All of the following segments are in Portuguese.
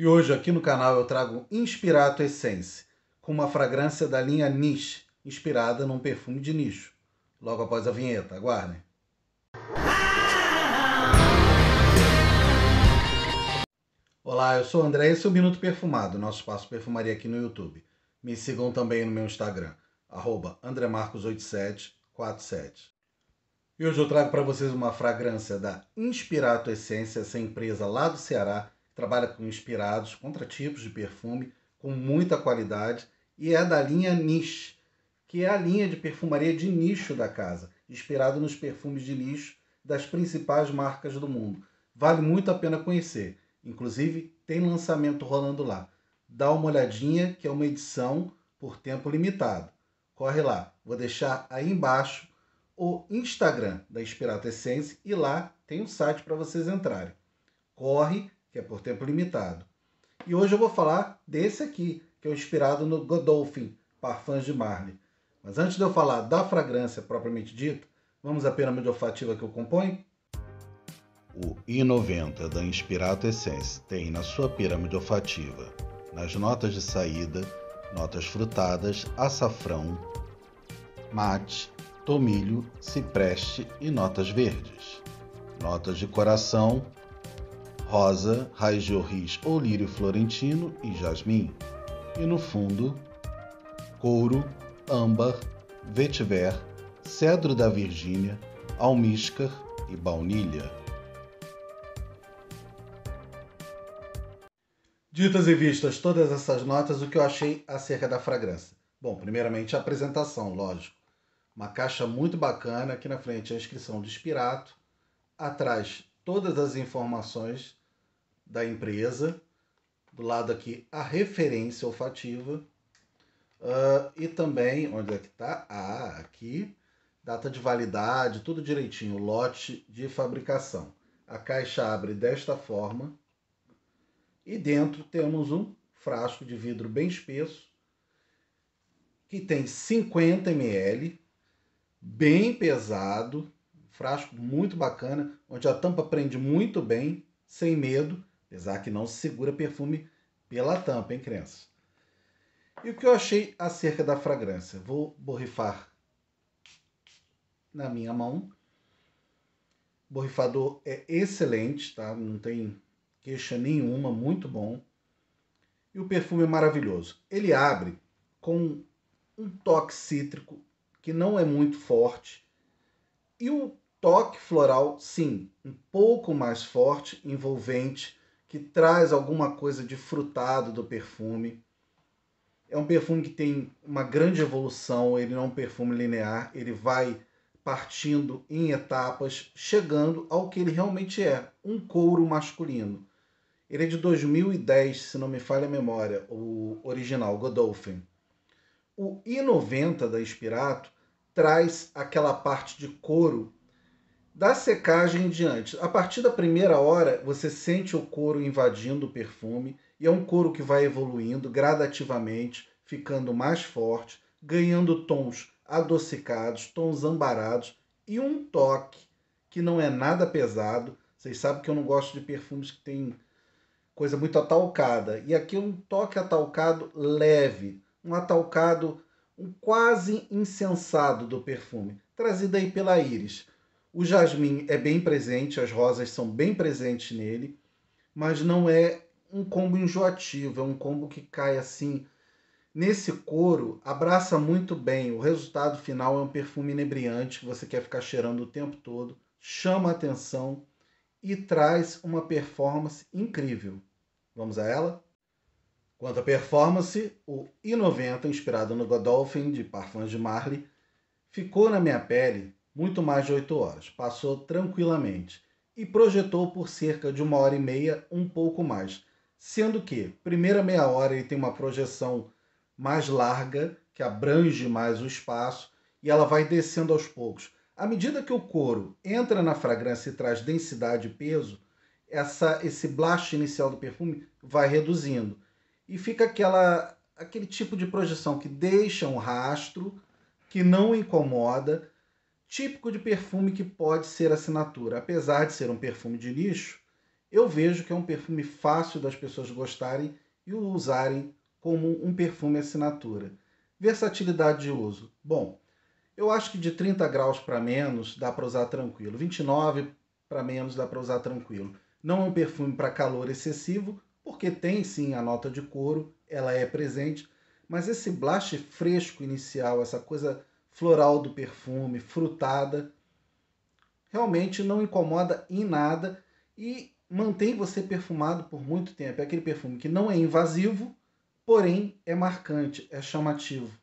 E hoje aqui no canal eu trago Inspirato Essence, com uma fragrância da linha Niche, inspirada num perfume de nicho. Logo após a vinheta, aguardem. Olá, eu sou o André e esse é o Minuto Perfumado, nosso espaço perfumaria aqui no YouTube. Me sigam também no meu Instagram, andremarcos8747. E hoje eu trago para vocês uma fragrância da Inspirato Essência, essa empresa lá do Ceará, trabalha com inspirados, contratipos de perfume com muita qualidade e é da linha Niche, que é a linha de perfumaria de nicho da casa, inspirado nos perfumes de nicho das principais marcas do mundo. Vale muito a pena conhecer. Inclusive, tem lançamento rolando lá. Dá uma olhadinha, que é uma edição por tempo limitado. Corre lá, vou deixar aí embaixo o Instagram da Inspirata Essence e lá tem um site para vocês entrarem. Corre que é por tempo limitado. E hoje eu vou falar desse aqui, que é inspirado no Godolphin, Parfums de Marne. Mas antes de eu falar da fragrância propriamente dita, vamos à pirâmide olfativa que o compõe? O I90 da Inspirato Essence tem na sua pirâmide olfativa, nas notas de saída, notas frutadas, açafrão, mate, tomilho, cipreste e notas verdes. Notas de coração, rosa, raiz de orris ou lírio florentino e jasmim. E no fundo, couro, âmbar, vetiver, cedro da Virgínia, almíscar e baunilha. Ditas e vistas todas essas notas, o que eu achei acerca da fragrância? Bom, primeiramente a apresentação, lógico. Uma caixa muito bacana, aqui na frente a inscrição do Espirato, atrás todas as informações da empresa, do lado aqui a referência olfativa, uh, e também, onde é que está? Ah, aqui, data de validade, tudo direitinho, lote de fabricação. A caixa abre desta forma, e dentro temos um frasco de vidro bem espesso, que tem 50 ml, bem pesado, frasco muito bacana, onde a tampa prende muito bem, sem medo, Apesar que não segura perfume pela tampa, hein, crianças? E o que eu achei acerca da fragrância? Vou borrifar na minha mão. O borrifador é excelente, tá? Não tem queixa nenhuma, muito bom. E o perfume é maravilhoso. Ele abre com um toque cítrico que não é muito forte e o toque floral, sim, um pouco mais forte, envolvente, que traz alguma coisa de frutado do perfume. É um perfume que tem uma grande evolução, ele não é um perfume linear, ele vai partindo em etapas, chegando ao que ele realmente é, um couro masculino. Ele é de 2010, se não me falha a memória, o original, Godolphin. O I90 da Inspirato traz aquela parte de couro da secagem em diante, a partir da primeira hora, você sente o couro invadindo o perfume e é um couro que vai evoluindo gradativamente, ficando mais forte, ganhando tons adocicados, tons ambarados e um toque que não é nada pesado. Vocês sabem que eu não gosto de perfumes que tem coisa muito atalcada. E aqui um toque atalcado leve, um atalcado um quase incensado do perfume, trazido aí pela íris. O jasmim é bem presente, as rosas são bem presentes nele, mas não é um combo enjoativo, é um combo que cai assim. Nesse couro, abraça muito bem. O resultado final é um perfume inebriante que você quer ficar cheirando o tempo todo, chama a atenção e traz uma performance incrível. Vamos a ela? Quanto à performance, o I90, inspirado no Godolphin de Parfums de Marley, ficou na minha pele muito mais de oito horas. Passou tranquilamente e projetou por cerca de uma hora e meia, um pouco mais. Sendo que, primeira meia hora, ele tem uma projeção mais larga, que abrange mais o espaço, e ela vai descendo aos poucos. À medida que o couro entra na fragrância e traz densidade e peso, essa, esse blast inicial do perfume vai reduzindo. E fica aquela, aquele tipo de projeção que deixa um rastro, que não incomoda, típico de perfume que pode ser assinatura. Apesar de ser um perfume de nicho, eu vejo que é um perfume fácil das pessoas gostarem e o usarem como um perfume assinatura. Versatilidade de uso. Bom, eu acho que de 30 graus para menos dá para usar tranquilo. 29 para menos dá para usar tranquilo. Não é um perfume para calor excessivo, porque tem sim a nota de couro, ela é presente, mas esse blush fresco inicial, essa coisa floral do perfume, frutada. Realmente não incomoda em nada e mantém você perfumado por muito tempo. É aquele perfume que não é invasivo, porém é marcante, é chamativo.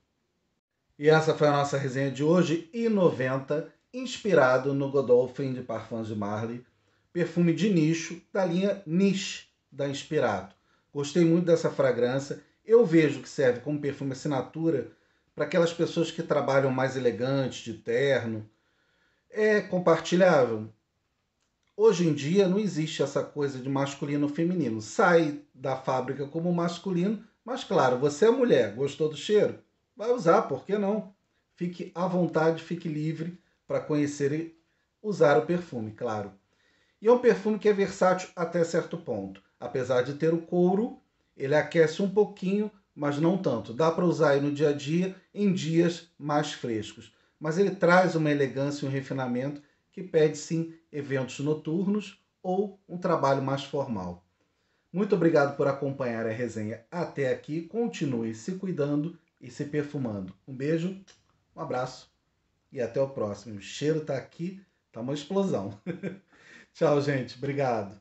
E essa foi a nossa resenha de hoje, e 90, inspirado no Godolphin de Parfums de Marley, perfume de nicho da linha Niche da Inspirado. Gostei muito dessa fragrância. Eu vejo que serve como perfume assinatura para aquelas pessoas que trabalham mais elegante, de terno, é compartilhável. Hoje em dia não existe essa coisa de masculino ou feminino. Sai da fábrica como masculino, mas claro, você é mulher, gostou do cheiro? Vai usar, por que não? Fique à vontade, fique livre para conhecer e usar o perfume, claro. E é um perfume que é versátil até certo ponto. Apesar de ter o couro, ele aquece um pouquinho, mas não tanto. Dá para usar aí no dia a dia em dias mais frescos. Mas ele traz uma elegância e um refinamento que pede sim eventos noturnos ou um trabalho mais formal. Muito obrigado por acompanhar a resenha até aqui. Continue se cuidando e se perfumando. Um beijo, um abraço e até o próximo. O cheiro está aqui, tá uma explosão. Tchau, gente. Obrigado.